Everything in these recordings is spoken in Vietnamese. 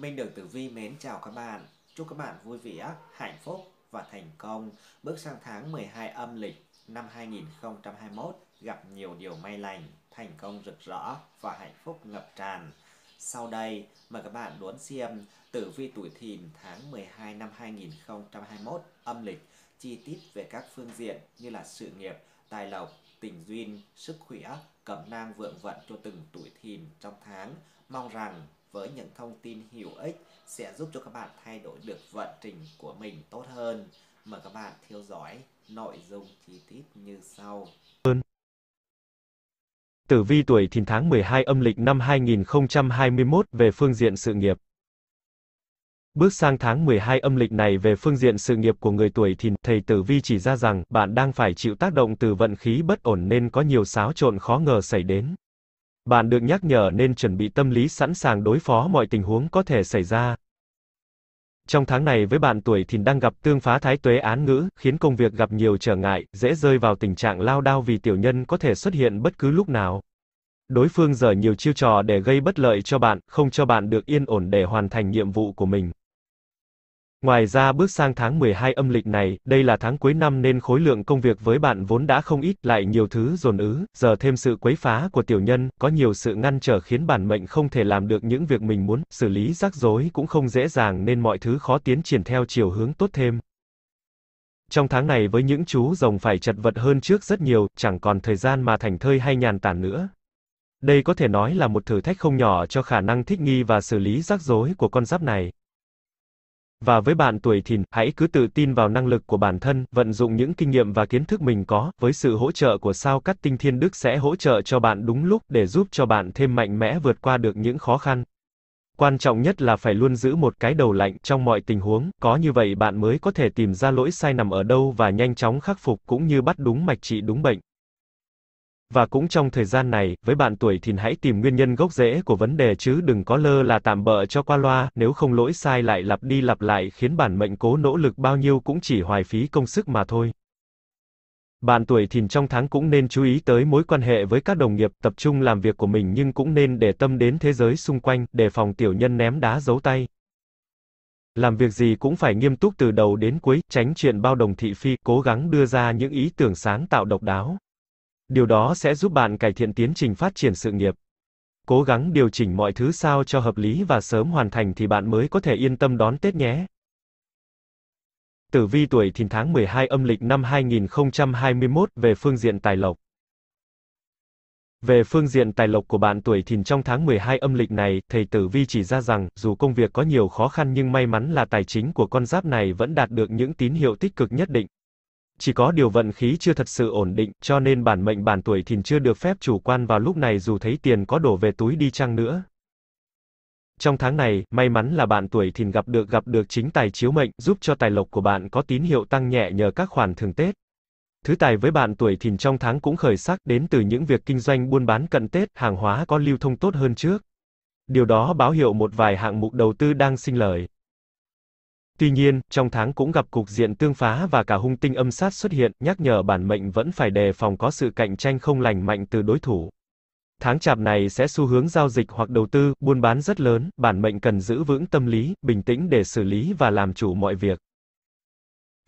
Minh Đường Tử Vi mến chào các bạn. Chúc các bạn vui vẻ, hạnh phúc và thành công bước sang tháng 12 âm lịch năm 2021 gặp nhiều điều may lành, thành công rực rỡ và hạnh phúc ngập tràn. Sau đây, mời các bạn đón xem tử vi tuổi thìn tháng 12 năm 2021 âm lịch chi tiết về các phương diện như là sự nghiệp, tài lộc, tình duyên, sức khỏe, cẩm nang vượng vận cho từng tuổi thìn trong tháng. Mong rằng với những thông tin hữu ích sẽ giúp cho các bạn thay đổi được vận trình của mình tốt hơn. Mời các bạn theo dõi nội dung chi tiết như sau. Tử vi tuổi thìn tháng 12 âm lịch năm 2021 về phương diện sự nghiệp. Bước sang tháng 12 âm lịch này về phương diện sự nghiệp của người tuổi thìn, thầy Tử Vi chỉ ra rằng bạn đang phải chịu tác động từ vận khí bất ổn nên có nhiều xáo trộn khó ngờ xảy đến. Bạn được nhắc nhở nên chuẩn bị tâm lý sẵn sàng đối phó mọi tình huống có thể xảy ra. Trong tháng này với bạn tuổi thìn đang gặp tương phá thái tuế án ngữ, khiến công việc gặp nhiều trở ngại, dễ rơi vào tình trạng lao đao vì tiểu nhân có thể xuất hiện bất cứ lúc nào. Đối phương dở nhiều chiêu trò để gây bất lợi cho bạn, không cho bạn được yên ổn để hoàn thành nhiệm vụ của mình. Ngoài ra bước sang tháng 12 âm lịch này, đây là tháng cuối năm nên khối lượng công việc với bạn vốn đã không ít, lại nhiều thứ dồn ứ, giờ thêm sự quấy phá của tiểu nhân, có nhiều sự ngăn trở khiến bản mệnh không thể làm được những việc mình muốn, xử lý rắc rối cũng không dễ dàng nên mọi thứ khó tiến triển theo chiều hướng tốt thêm. Trong tháng này với những chú rồng phải chật vật hơn trước rất nhiều, chẳng còn thời gian mà thành thơi hay nhàn tản nữa. Đây có thể nói là một thử thách không nhỏ cho khả năng thích nghi và xử lý rắc rối của con giáp này. Và với bạn tuổi thìn, hãy cứ tự tin vào năng lực của bản thân, vận dụng những kinh nghiệm và kiến thức mình có, với sự hỗ trợ của sao cắt tinh thiên đức sẽ hỗ trợ cho bạn đúng lúc để giúp cho bạn thêm mạnh mẽ vượt qua được những khó khăn. Quan trọng nhất là phải luôn giữ một cái đầu lạnh trong mọi tình huống, có như vậy bạn mới có thể tìm ra lỗi sai nằm ở đâu và nhanh chóng khắc phục cũng như bắt đúng mạch trị đúng bệnh. Và cũng trong thời gian này, với bạn tuổi thìn hãy tìm nguyên nhân gốc rễ của vấn đề chứ đừng có lơ là tạm bợ cho qua loa, nếu không lỗi sai lại lặp đi lặp lại khiến bản mệnh cố nỗ lực bao nhiêu cũng chỉ hoài phí công sức mà thôi. Bạn tuổi thìn trong tháng cũng nên chú ý tới mối quan hệ với các đồng nghiệp, tập trung làm việc của mình nhưng cũng nên để tâm đến thế giới xung quanh, để phòng tiểu nhân ném đá giấu tay. Làm việc gì cũng phải nghiêm túc từ đầu đến cuối, tránh chuyện bao đồng thị phi, cố gắng đưa ra những ý tưởng sáng tạo độc đáo. Điều đó sẽ giúp bạn cải thiện tiến trình phát triển sự nghiệp. Cố gắng điều chỉnh mọi thứ sao cho hợp lý và sớm hoàn thành thì bạn mới có thể yên tâm đón Tết nhé. Tử vi tuổi Thìn tháng 12 âm lịch năm 2021 về phương diện tài lộc. Về phương diện tài lộc của bạn tuổi Thìn trong tháng 12 âm lịch này, thầy Tử Vi chỉ ra rằng, dù công việc có nhiều khó khăn nhưng may mắn là tài chính của con giáp này vẫn đạt được những tín hiệu tích cực nhất định. Chỉ có điều vận khí chưa thật sự ổn định, cho nên bản mệnh bản tuổi thìn chưa được phép chủ quan vào lúc này dù thấy tiền có đổ về túi đi chăng nữa. Trong tháng này, may mắn là bạn tuổi thìn gặp được gặp được chính tài chiếu mệnh, giúp cho tài lộc của bạn có tín hiệu tăng nhẹ nhờ các khoản thường Tết. Thứ tài với bạn tuổi thìn trong tháng cũng khởi sắc đến từ những việc kinh doanh buôn bán cận Tết, hàng hóa có lưu thông tốt hơn trước. Điều đó báo hiệu một vài hạng mục đầu tư đang sinh lời. Tuy nhiên, trong tháng cũng gặp cục diện tương phá và cả hung tinh âm sát xuất hiện, nhắc nhở bản mệnh vẫn phải đề phòng có sự cạnh tranh không lành mạnh từ đối thủ. Tháng chạp này sẽ xu hướng giao dịch hoặc đầu tư, buôn bán rất lớn, bản mệnh cần giữ vững tâm lý, bình tĩnh để xử lý và làm chủ mọi việc.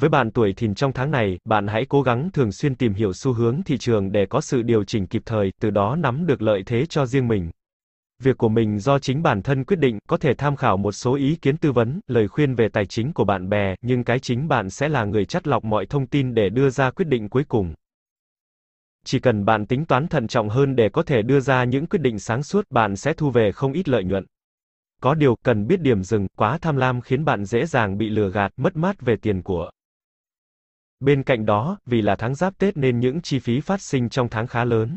Với bạn tuổi thìn trong tháng này, bạn hãy cố gắng thường xuyên tìm hiểu xu hướng thị trường để có sự điều chỉnh kịp thời, từ đó nắm được lợi thế cho riêng mình. Việc của mình do chính bản thân quyết định, có thể tham khảo một số ý kiến tư vấn, lời khuyên về tài chính của bạn bè, nhưng cái chính bạn sẽ là người chắt lọc mọi thông tin để đưa ra quyết định cuối cùng. Chỉ cần bạn tính toán thận trọng hơn để có thể đưa ra những quyết định sáng suốt, bạn sẽ thu về không ít lợi nhuận. Có điều, cần biết điểm dừng, quá tham lam khiến bạn dễ dàng bị lừa gạt, mất mát về tiền của. Bên cạnh đó, vì là tháng giáp Tết nên những chi phí phát sinh trong tháng khá lớn.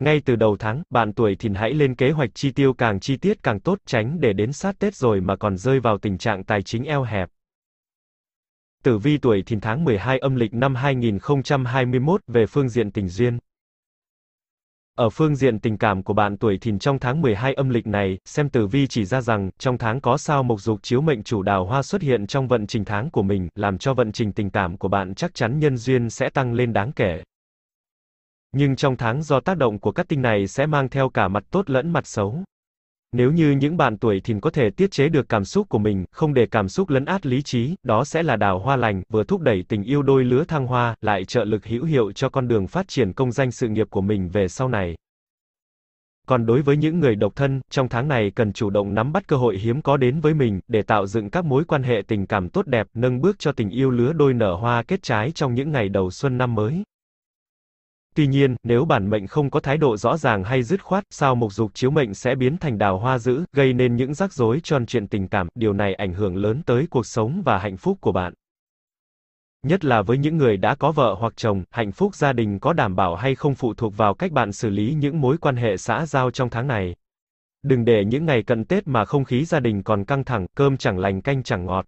Ngay từ đầu tháng, bạn tuổi thìn hãy lên kế hoạch chi tiêu càng chi tiết càng tốt, tránh để đến sát Tết rồi mà còn rơi vào tình trạng tài chính eo hẹp. Tử vi tuổi thìn tháng 12 âm lịch năm 2021 về phương diện tình duyên. Ở phương diện tình cảm của bạn tuổi thìn trong tháng 12 âm lịch này, xem tử vi chỉ ra rằng, trong tháng có sao mộc dục chiếu mệnh chủ đào hoa xuất hiện trong vận trình tháng của mình, làm cho vận trình tình cảm của bạn chắc chắn nhân duyên sẽ tăng lên đáng kể. Nhưng trong tháng do tác động của các tinh này sẽ mang theo cả mặt tốt lẫn mặt xấu. Nếu như những bạn tuổi thìn có thể tiết chế được cảm xúc của mình, không để cảm xúc lấn át lý trí, đó sẽ là đào hoa lành, vừa thúc đẩy tình yêu đôi lứa thăng hoa, lại trợ lực hữu hiệu cho con đường phát triển công danh sự nghiệp của mình về sau này. Còn đối với những người độc thân, trong tháng này cần chủ động nắm bắt cơ hội hiếm có đến với mình để tạo dựng các mối quan hệ tình cảm tốt đẹp, nâng bước cho tình yêu lứa đôi nở hoa kết trái trong những ngày đầu xuân năm mới. Tuy nhiên, nếu bản mệnh không có thái độ rõ ràng hay dứt khoát, sao mục dục chiếu mệnh sẽ biến thành đào hoa dữ, gây nên những rắc rối tròn chuyện tình cảm, điều này ảnh hưởng lớn tới cuộc sống và hạnh phúc của bạn. Nhất là với những người đã có vợ hoặc chồng, hạnh phúc gia đình có đảm bảo hay không phụ thuộc vào cách bạn xử lý những mối quan hệ xã giao trong tháng này. Đừng để những ngày cận Tết mà không khí gia đình còn căng thẳng, cơm chẳng lành canh chẳng ngọt.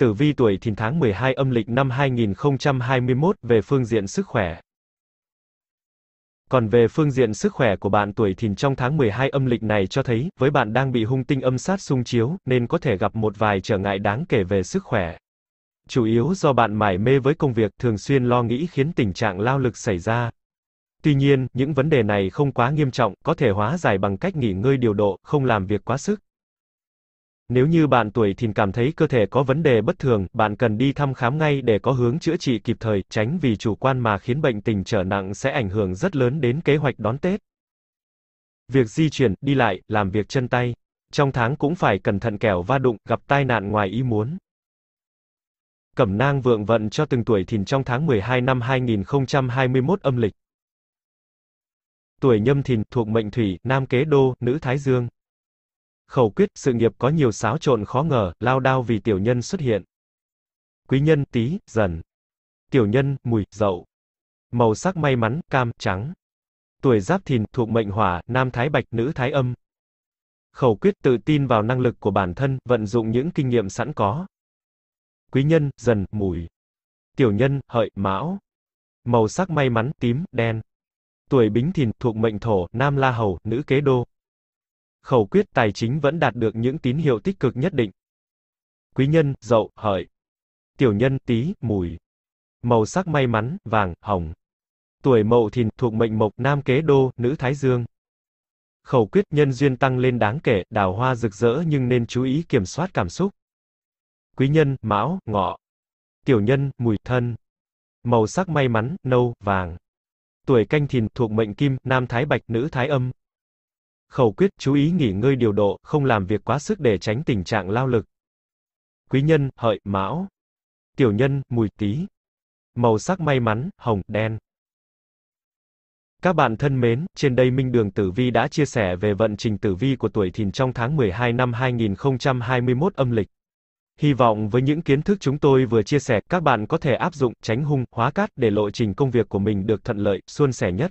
Tử vi tuổi thìn tháng 12 âm lịch năm 2021 về phương diện sức khỏe. Còn về phương diện sức khỏe của bạn tuổi thìn trong tháng 12 âm lịch này cho thấy, với bạn đang bị hung tinh âm sát xung chiếu, nên có thể gặp một vài trở ngại đáng kể về sức khỏe. Chủ yếu do bạn mải mê với công việc, thường xuyên lo nghĩ khiến tình trạng lao lực xảy ra. Tuy nhiên, những vấn đề này không quá nghiêm trọng, có thể hóa giải bằng cách nghỉ ngơi điều độ, không làm việc quá sức. Nếu như bạn tuổi thìn cảm thấy cơ thể có vấn đề bất thường, bạn cần đi thăm khám ngay để có hướng chữa trị kịp thời, tránh vì chủ quan mà khiến bệnh tình trở nặng sẽ ảnh hưởng rất lớn đến kế hoạch đón Tết. Việc di chuyển, đi lại, làm việc chân tay. Trong tháng cũng phải cẩn thận kẻo va đụng, gặp tai nạn ngoài ý muốn. Cẩm nang vượng vận cho từng tuổi thìn trong tháng 12 năm 2021 âm lịch. Tuổi nhâm thìn, thuộc mệnh thủy, nam kế đô, nữ thái dương. Khẩu quyết, sự nghiệp có nhiều xáo trộn khó ngờ, lao đao vì tiểu nhân xuất hiện. Quý nhân, tí, dần. Tiểu nhân, mùi, dậu. Màu sắc may mắn, cam, trắng. Tuổi giáp thìn, thuộc mệnh hỏa, nam thái bạch, nữ thái âm. Khẩu quyết tự tin vào năng lực của bản thân, vận dụng những kinh nghiệm sẵn có. Quý nhân, dần, mùi. Tiểu nhân, hợi, mão. Màu sắc may mắn, tím, đen. Tuổi bính thìn, thuộc mệnh thổ, nam la hầu, nữ kế đô khẩu quyết tài chính vẫn đạt được những tín hiệu tích cực nhất định. Quý nhân, dậu, hợi. Tiểu nhân, tí, mùi. Màu sắc may mắn, vàng, hồng. Tuổi mậu thìn, thuộc mệnh mộc, nam kế đô, nữ thái dương. Khẩu quyết nhân duyên tăng lên đáng kể, đào hoa rực rỡ nhưng nên chú ý kiểm soát cảm xúc. Quý nhân, mão, ngọ. Tiểu nhân, mùi, thân. Màu sắc may mắn, nâu, vàng. Tuổi canh thìn, thuộc mệnh kim, nam thái bạch, nữ thái âm. Khẩu quyết chú ý nghỉ ngơi điều độ, không làm việc quá sức để tránh tình trạng lao lực. Quý nhân, hợi, mão. Tiểu nhân, mùi tí. Màu sắc may mắn, hồng, đen. Các bạn thân mến, trên đây Minh Đường Tử Vi đã chia sẻ về vận trình tử vi của tuổi Thìn trong tháng 12 năm 2021 âm lịch. Hy vọng với những kiến thức chúng tôi vừa chia sẻ, các bạn có thể áp dụng tránh hung, hóa cát để lộ trình công việc của mình được thuận lợi, suôn sẻ nhất.